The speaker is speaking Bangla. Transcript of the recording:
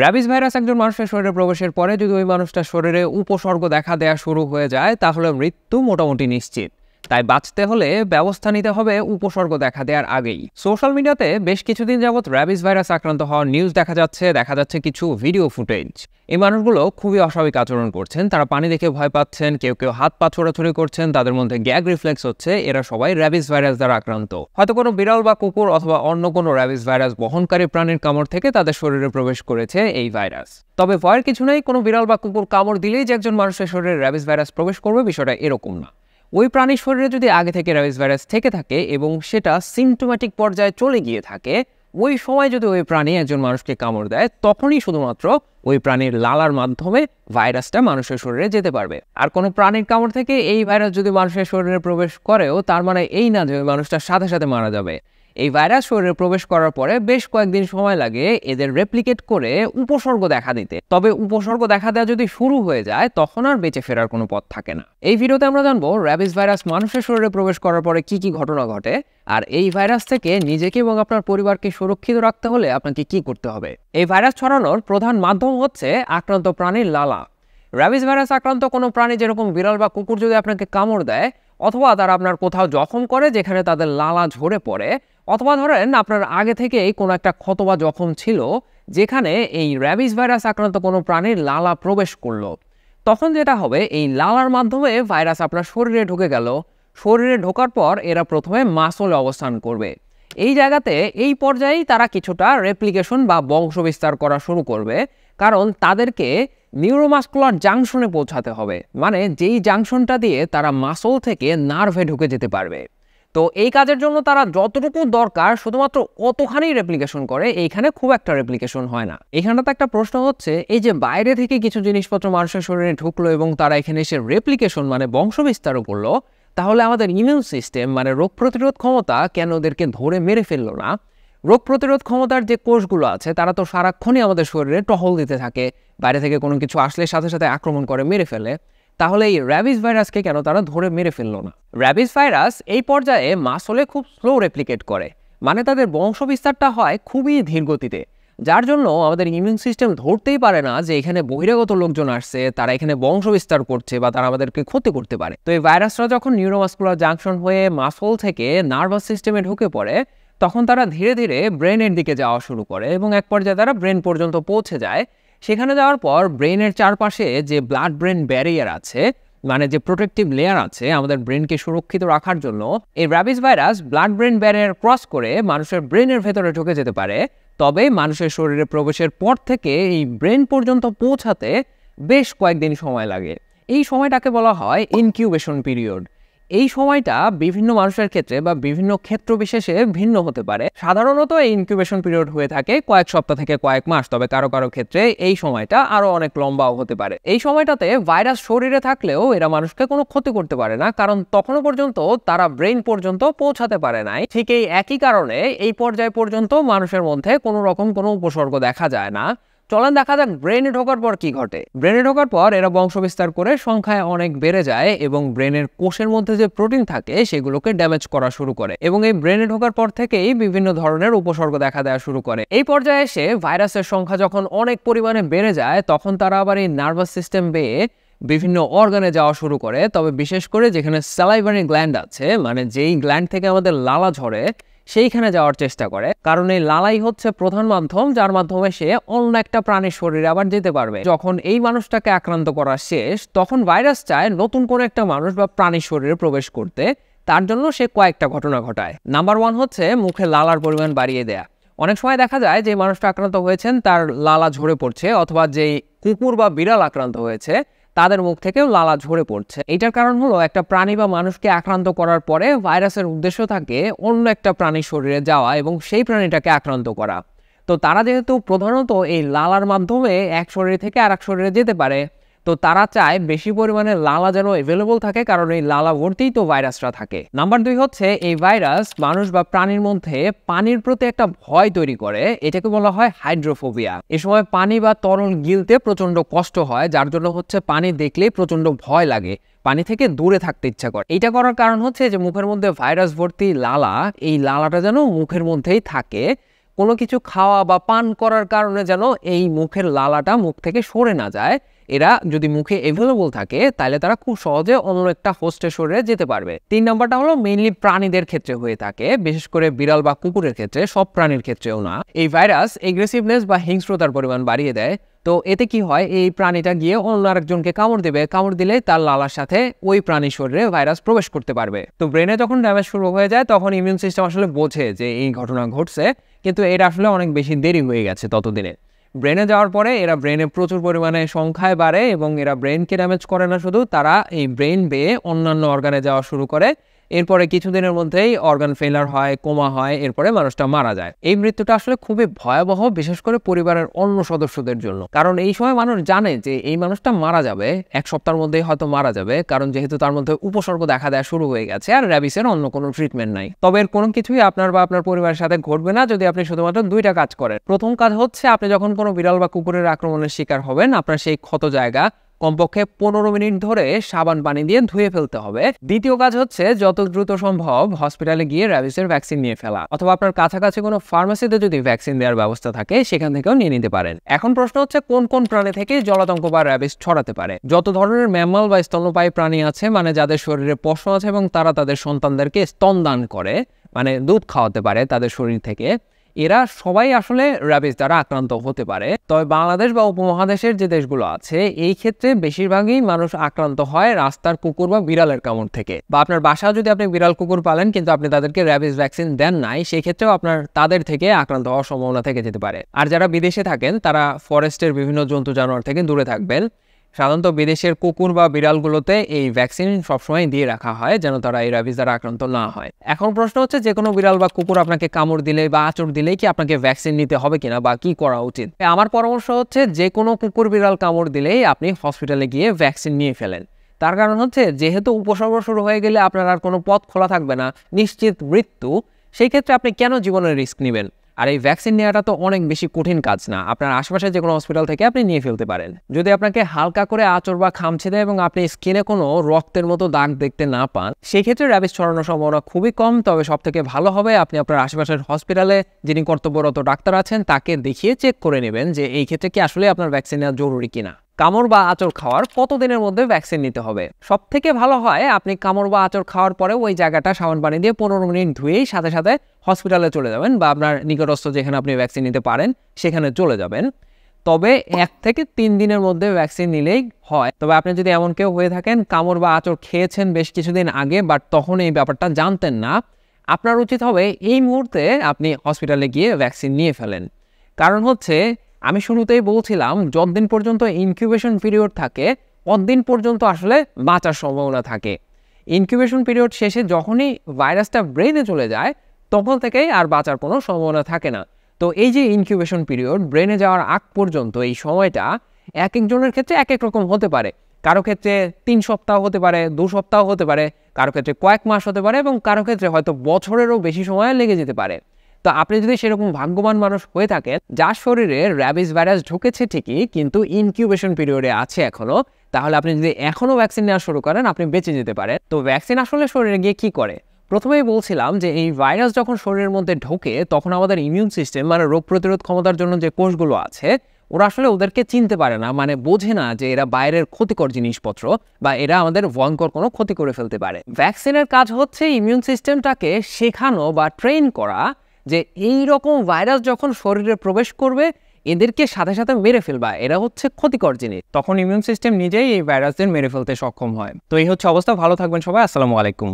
র্যাবিস ভাইরাস একজন মানুষের শরীরে প্রবেশের পরে যদি ওই মানুষটার শরীরে উপসর্গ দেখা দেওয়া শুরু হয়ে যায় তাহলে মৃত্যু মোটামুটি নিশ্চিত তাই বাঁচতে হলে ব্যবস্থা নিতে হবে উপসর্গ দেখা দেওয়ার আগেই সোশ্যাল মিডিয়াতে বেশ কিছুদিন যাবৎ র্যাবিস ভাইরাস আক্রান্ত হওয়ার নিউজ দেখা যাচ্ছে দেখা যাচ্ছে কিছু ভিডিও ফুটেজ এই মানুষগুলো খুবই অস্বাভাবিক আচরণ করছেন তারা পানি দেখে ভয় পাচ্ছেন কেউ কেউ হাত পা ছোড়াছড়ি করছেন তাদের মধ্যে গ্যাগ রিফ্লেক্স হচ্ছে এরা সবাই র্যাবিস ভাইরাস দ্বারা আক্রান্ত হয়তো কোনো বিড়াল বা কুকুর অথবা অন্য কোনো র্যাবিস ভাইরাস বহনকারী প্রাণীর কামড় থেকে তাদের শরীরে প্রবেশ করেছে এই ভাইরাস তবে ভয়ের কিছু নেই কোনো বিড়াল বা কুকুর কামড় দিলেই যে একজন মানুষের শরীরে র্যাবিস ভাইরাস প্রবেশ করবে বিষয়টা এরকম না ওই প্রাণীর শরীরে যদি আগে থেকে রাবিস ভাইরাস থেকে থাকে এবং সেটা সিমটোম্যাটিক পর্যায়ে চলে গিয়ে থাকে ওই সময় যদি ওই প্রাণী একজন মানুষকে কামড় দেয় তখনই শুধুমাত্র ওই প্রাণীর লালার মাধ্যমে ভাইরাসটা মানুষের শরীরে যেতে পারবে আর কোনো প্রাণীর কামড় থেকে এই ভাইরাস যদি মানুষের শরীরে প্রবেশ করেও তার মানে এই না যে মানুষটা সাথে সাথে মারা যাবে এই ভাইরাস শরীরে প্রবেশ করার পরে বেশ কয়েকদিন সময় লাগে এদের রেপ্লিকেট করে উপসর্গ দেখা দিতে তবে উপসর্গ দেখা দেওয়া যদি শুরু হয়ে যায় তখন আর বেঁচে ফেরার কোনো পথ থাকে না এই ভিডিওতে আমরা জানবো র্যাবিস ভাইরাস মানুষের শরীরে প্রবেশ করার পরে কি কি ঘটনা ঘটে আর এই ভাইরাস থেকে নিজেকে এবং আপনার পরিবারকে সুরক্ষিত রাখতে হলে আপনাকে কি করতে হবে এই ভাইরাস ছড়ানোর প্রধান মাধ্যম হচ্ছে আক্রান্ত প্রাণীর লালা র্যাবিস ভাইরাস আক্রান্ত কোনো প্রাণী যেরকম বিড়াল বা কুকুর যদি আপনাকে কামড় দেয় অথবা তারা আপনার কোথাও জখম করে যেখানে তাদের লালা ঝরে পড়ে অথবা ধরেন আপনার আগে থেকেই কোনো একটা ক্ষতবা জখম ছিল যেখানে এই র্যাবিস ভাইরাস আক্রান্ত কোনো প্রাণীর লালা প্রবেশ করলো তখন যেটা হবে এই লালার মাধ্যমে ভাইরাস আপনার শরীরে ঢুকে গেল শরীরে ঢোকার পর এরা প্রথমে মাসলে অবস্থান করবে এই জায়গাতে এই পর্যায়েই তারা কিছুটা রেপ্লিকেশন বা বংশ বিস্তার করা শুরু করবে কারণ তাদেরকে নিউরোমাস্কুলার জাংশনে পৌঁছাতে হবে মানে যেই জাংশনটা দিয়ে তারা মাসল থেকে নার্ভে ঢুকে যেতে পারবে তো এই কাজের জন্য তারা যতটুকু দরকার শুধুমাত্র অতখানি রেপ্লিকেশন করে এইখানে খুব একটা রেপ্লিকেশন হয় না এখানটাতে একটা প্রশ্ন হচ্ছে এই যে বাইরে থেকে কিছু জিনিসপত্র মানুষের শরীরে ঢুকলো এবং তারা এখানে এসে রেপ্লিকেশন মানে বংশবিস্তারও করলো তাহলে আমাদের ইমিউন সিস্টেম মানে রোগ প্রতিরোধ ক্ষমতা কেন ওদেরকে ধরে মেরে ফেললো না রোগ প্রতিরোধ ক্ষমতার যে কোষগুলো আছে তারা তো সারাক্ষণই আমাদের শরীরে টহল দিতে থাকে বাইরে থেকে কোনো কিছু আসলে সাথে সাথে আক্রমণ করে মেরে ফেলে তাহলে এই র্যাবিস ভাইরাসকে কেন তারা ধরে মেরে ফেললো না র্যাবিস ভাইরাস এই পর্যায়ে মাসলে খুব স্লো রেপ্লিকেট করে মানে তাদের বংশবিস্তারটা হয় খুবই ধীর গতিতে যার জন্য আমাদের ইমিউন সিস্টেম ধরতেই পারে না যে এখানে বহিরাগত লোকজন আসছে তারা এখানে বংশবিস্তার করছে বা তারা আমাদেরকে ক্ষতি করতে পারে তো এই ভাইরাসরা যখন নিউরোমাস্কুলার জাংশন হয়ে মাসল থেকে নার্ভাস সিস্টেমে ঢুকে পড়ে তখন তারা ধীরে ধীরে ব্রেনের দিকে যাওয়া শুরু করে এবং এক পর্যায়ে তারা ব্রেন পর্যন্ত পৌঁছে যায় সেখানে যাওয়ার পর ব্রেনের চারপাশে যে ব্লাড ব্রেন ব্যারিয়ার আছে মানে যে প্রোটেক্টিভ লেয়ার আছে আমাদের ব্রেনকে সুরক্ষিত রাখার জন্য এই rabies virus blood brain barrier cross করে মানুষের ব্রেনের ভেতরে ঢুকে যেতে পারে তবে মানুষের শরীরে প্রবেশের পর থেকে এই ব্রেন পর্যন্ত পৌঁছাতে বেশ কয়েকদিন সময় লাগে এই সময়টাকে বলা হয় ইনকিউবেশন পিরিয়ড এই সময়টা বিভিন্ন মানুষের ক্ষেত্রে বা বিভিন্ন ক্ষেত্র বিশেষে ভিন্ন হতে পারে সাধারণত এই ইনকিউবেশন পিরিয়ড হয়ে থাকে কয়েক সপ্তাহ থেকে কয়েক মাস তবে কারো কারো ক্ষেত্রে এই সময়টা আরও অনেক লম্বাও হতে পারে এই সময়টাতে ভাইরাস শরীরে থাকলেও এরা মানুষকে কোনো ক্ষতি করতে পারে না কারণ তখনও পর্যন্ত তারা ব্রেন পর্যন্ত পৌঁছাতে পারে নাই ঠিক এই একই কারণে এই পর্যায় পর্যন্ত মানুষের মধ্যে কোনো রকম কোনো উপসর্গ দেখা যায় না চলেন দেখা যাক ব্রেনে ঢোকার পর কি ঘটে ব্রেনে ঢোকার পর এরা বংশ বিস্তার করে সংখ্যায় অনেক বেড়ে যায় এবং ব্রেনের কোষের মধ্যে যে প্রোটিন থাকে সেগুলোকে ড্যামেজ করা শুরু করে এবং এই ব্রেনে ঢোকার পর থেকেই বিভিন্ন ধরনের উপসর্গ দেখা দেওয়া শুরু করে এই পর্যায়ে এসে ভাইরাসের সংখ্যা যখন অনেক পরিমাণে বেড়ে যায় তখন তারা আবার এই নার্ভাস সিস্টেম বেয়ে বিভিন্ন অর্গানে যাওয়া শুরু করে তবে বিশেষ করে যেখানে স্যালাইভারি গ্ল্যান্ড আছে মানে যেই গ্ল্যান্ড থেকে আমাদের লালা ঝরে সেইখানে যাওয়ার চেষ্টা করে কারণ এই লালাই হচ্ছে প্রধান মাধ্যম যার মাধ্যমে সে অন্য একটা প্রাণীর শরীরে আবার যেতে পারবে যখন এই মানুষটাকে আক্রান্ত করা শেষ তখন ভাইরাস চায় নতুন কোনো একটা মানুষ বা প্রাণীর শরীরে প্রবেশ করতে তার জন্য সে কয়েকটা ঘটনা ঘটায় নাম্বার ওয়ান হচ্ছে মুখে লালার পরিমাণ বাড়িয়ে দেয়া অনেক সময় দেখা যায় যে মানুষটা আক্রান্ত হয়েছেন তার লালা ঝরে পড়ছে অথবা যেই কুকুর বা বিড়াল আক্রান্ত হয়েছে তাদের মুখ থেকেও লালা ঝরে পড়ছে এটার কারণ হলো একটা প্রাণী বা মানুষকে আক্রান্ত করার পরে ভাইরাসের উদ্দেশ্য থাকে অন্য একটা প্রাণীর শরীরে যাওয়া এবং সেই প্রাণীটাকে আক্রান্ত করা তো তারা যেহেতু প্রধানত এই লালার মাধ্যমে এক শরীর থেকে আর এক শরীরে যেতে পারে তো তারা চায় বেশি পরিমাণে লালা যেন এভেলেবল থাকে কারণ এই লালা ভর্তিই তো ভাইরাসটা থাকে নাম্বার দুই হচ্ছে এই ভাইরাস মানুষ বা প্রাণীর মধ্যে পানির প্রতি একটা ভয় তৈরি করে এটাকে বলা হয় হাইড্রোফোবিয়া এ সময় পানি বা তরল গিলতে প্রচন্ড কষ্ট হয় যার জন্য হচ্ছে পানি দেখলেই প্রচন্ড ভয় লাগে পানি থেকে দূরে থাকতে ইচ্ছা করে এটা করার কারণ হচ্ছে যে মুখের মধ্যে ভাইরাস ভর্তি লালা এই লালাটা যেন মুখের মধ্যেই থাকে কোনো কিছু খাওয়া বা পান করার কারণে যেন এই মুখের লালাটা মুখ থেকে সরে না যায় এরা যদি মুখে এভেলেবল থাকে তাহলে তারা খুব সহজে অন্য একটা হোস্টের শরীরে যেতে পারবে তিন নম্বরটা হলো মেইনলি প্রাণীদের ক্ষেত্রে হয়ে থাকে বিশেষ করে বিড়াল বা কুকুরের ক্ষেত্রে সব প্রাণীর ক্ষেত্রেও না এই ভাইরাস এগ্রেসিভনেস বা হিংস্রতার পরিমাণ বাড়িয়ে দেয় তো এতে কি হয় এই প্রাণীটা গিয়ে অন্য আরেকজনকে কামড় দেবে কামড় দিলে তার লালার সাথে ওই প্রাণীর শরীরে ভাইরাস প্রবেশ করতে পারবে তো ব্রেনে যখন ড্যামেজ শুরু হয়ে যায় তখন ইমিউন সিস্টেম আসলে বোঝে যে এই ঘটনা ঘটছে কিন্তু এটা আসলে অনেক বেশি দেরি হয়ে গেছে ততদিনে ব্রেনে যাওয়ার পরে এরা ব্রেনে প্রচুর পরিমাণে সংখ্যায় বাড়ে এবং এরা ব্রেনকে ড্যামেজ করে না শুধু তারা এই ব্রেন বেয়ে অন্যান্য অর্গানে যাওয়া শুরু করে এরপরে কিছুদিনের মধ্যেই অর্গান ফেলার হয় কোমা হয় এরপরে মানুষটা মারা যায় এই মৃত্যুটা আসলে খুবই ভয়াবহ বিশেষ করে পরিবারের অন্য সদস্যদের জন্য কারণ এই সময় মানুষ জানে যে এই মানুষটা মারা যাবে এক সপ্তাহের মধ্যেই হয়তো মারা যাবে কারণ যেহেতু তার মধ্যে উপসর্গ দেখা দেওয়া শুরু হয়ে গেছে আর র্যাবিসের অন্য কোনো ট্রিটমেন্ট নাই তবে এর কোনো কিছুই আপনার বা আপনার পরিবারের সাথে ঘটবে না যদি আপনি শুধুমাত্র দুইটা কাজ করেন প্রথম কাজ হচ্ছে আপনি যখন কোনো বিড়াল বা কুকুরের আক্রমণের শিকার হবেন আপনার সেই ক্ষত জায়গা কমপক্ষে পনেরো মিনিট ধরে সাবান পানি দিয়ে ধুয়ে ফেলতে হবে দ্বিতীয় কাজ হচ্ছে যত দ্রুত সম্ভব হসপিটালে গিয়ে র্যাবিসের ভ্যাকসিন নিয়ে ফেলা অথবা আপনার কাছাকাছি কোনো ফার্মাসিতে যদি ভ্যাকসিন দেওয়ার ব্যবস্থা থাকে সেখান থেকেও নিয়ে নিতে পারেন এখন প্রশ্ন হচ্ছে কোন কোন প্রাণী থেকে জলাতঙ্ক বা র্যাবিস ছড়াতে পারে যত ধরনের ম্যামাল বা স্তন্যপায়ী প্রাণী আছে মানে যাদের শরীরে পশম আছে এবং তারা তাদের সন্তানদেরকে স্তন দান করে মানে দুধ খাওয়াতে পারে তাদের শরীর থেকে এরা সবাই আসলে র্যাবিস দ্বারা আক্রান্ত হতে পারে তবে বাংলাদেশ বা উপমহাদেশের যে দেশগুলো আছে এই ক্ষেত্রে বেশিরভাগই মানুষ আক্রান্ত হয় রাস্তার কুকুর বা বিড়ালের কামড় থেকে বা আপনার বাসা যদি আপনি বিড়াল কুকুর পালেন কিন্তু আপনি তাদেরকে র্যাবিস ভ্যাকসিন দেন নাই সেক্ষেত্রেও আপনার তাদের থেকে আক্রান্ত হওয়ার সম্ভাবনা থেকে যেতে পারে আর যারা বিদেশে থাকেন তারা ফরেস্টের বিভিন্ন জন্তু জানোয়ার থেকে দূরে থাকবেন সাধারণত বিদেশের কুকুর বা বিড়ালগুলোতে এই ভ্যাকসিন সবসময় দিয়ে রাখা হয় যেন তারা এই রাবিস দ্বারা আক্রান্ত না হয় এখন প্রশ্ন হচ্ছে যে কোনো বিড়াল বা কুকুর আপনাকে কামড় দিলে বা আচর দিলে কি আপনাকে ভ্যাকসিন নিতে হবে কিনা বা কি করা উচিত আমার পরামর্শ হচ্ছে যে কোনো কুকুর বিড়াল কামড় দিলেই আপনি হসপিটালে গিয়ে ভ্যাকসিন নিয়ে ফেলেন তার কারণ হচ্ছে যেহেতু উপসর্গ শুরু হয়ে গেলে আপনার আর কোনো পথ খোলা থাকবে না নিশ্চিত মৃত্যু সেই ক্ষেত্রে আপনি কেন জীবনের রিস্ক নেবেন আর এই ভ্যাকসিন নেওয়াটা তো অনেক বেশি কঠিন কাজ না আপনার আশেপাশে যে কোনো হসপিটাল থেকে আপনি নিয়ে ফেলতে পারেন যদি আপনাকে হালকা করে আচর বা খামছে দেয় এবং আপনি স্কিনে কোনো রক্তের মতো দাগ দেখতে না পান সেক্ষেত্রে র্যাবিস ছড়ানোর সম্ভাবনা খুবই কম তবে সব থেকে ভালো হবে আপনি আপনার আশেপাশের হসপিটালে যিনি কর্তব্যরত ডাক্তার আছেন তাকে দেখিয়ে চেক করে নেবেন যে এই ক্ষেত্রে কি আসলে আপনার ভ্যাকসিন নেওয়া জরুরি কিনা কামড় বা আচর খাওয়ার কতদিনের মধ্যে ভ্যাকসিন নিতে হবে সব থেকে ভালো হয় আপনি কামড় বা আচর খাওয়ার পরে ওই জায়গাটা সাবান পানি দিয়ে পনেরো মিনিট ধুয়েই সাথে সাথে হসপিটালে চলে যাবেন বা আপনার নিকটস্থ যেখানে আপনি ভ্যাকসিন নিতে পারেন সেখানে চলে যাবেন তবে এক থেকে তিন দিনের মধ্যে ভ্যাকসিন নিলেই হয় তবে আপনি যদি এমন কেউ হয়ে থাকেন কামড় বা আচর খেয়েছেন বেশ কিছুদিন আগে বাট তখন এই ব্যাপারটা জানতেন না আপনার উচিত হবে এই মুহূর্তে আপনি হসপিটালে গিয়ে ভ্যাকসিন নিয়ে ফেলেন কারণ হচ্ছে আমি শুরুতেই বলছিলাম যতদিন পর্যন্ত ইনকিউবেশন পিরিয়ড থাকে ততদিন পর্যন্ত আসলে বাঁচার সম্ভাবনা থাকে ইনকিউবেশন পিরিয়ড শেষে যখনই ভাইরাসটা ব্রেনে চলে যায় তখন থেকেই আর বাঁচার কোনো সম্ভাবনা থাকে না তো এই যে ইনকিউবেশন পিরিয়ড ব্রেনে যাওয়ার আগ পর্যন্ত এই সময়টা এক একজনের ক্ষেত্রে এক এক রকম হতে পারে কারো ক্ষেত্রে তিন সপ্তাহ হতে পারে দু সপ্তাহ হতে পারে কারো ক্ষেত্রে কয়েক মাস হতে পারে এবং কারো ক্ষেত্রে হয়তো বছরেরও বেশি সময় লেগে যেতে পারে তো আপনি যদি সেরকম ভাগ্যবান মানুষ হয়ে থাকেন যার শরীরে র্যাবিস ভাইরাস ঢুকেছে ঠিকই কিন্তু ইনকিউবেশন পিরিয়ডে আছে এখনও তাহলে আপনি যদি এখনও ভ্যাকসিন নেওয়া শুরু করেন আপনি বেঁচে যেতে পারেন তো ভ্যাকসিন আসলে শরীরে গিয়ে কী করে প্রথমেই বলছিলাম যে এই ভাইরাস যখন শরীরের মধ্যে ঢোকে তখন আমাদের ইমিউন সিস্টেম মানে রোগ প্রতিরোধ ক্ষমতার জন্য যে কোষগুলো আছে ওরা আসলে ওদেরকে চিনতে পারে না মানে বোঝে না যে এরা বাইরের ক্ষতিকর জিনিসপত্র বা এরা আমাদের ভয়ঙ্কর কোনো ক্ষতি করে ফেলতে পারে ভ্যাকসিনের কাজ হচ্ছে ইমিউন সিস্টেমটাকে শেখানো বা ট্রেন করা যে এই রকম ভাইরাস যখন শরীরে প্রবেশ করবে এদেরকে সাথে সাথে মেরে ফেলবা এরা হচ্ছে ক্ষতিকর জিনিস তখন ইমিউন সিস্টেম নিজেই এই ভাইরাসদের মেরে ফেলতে সক্ষম হয় তো এই হচ্ছে অবস্থা ভালো থাকবেন সবাই আসসালামু আলাইকুম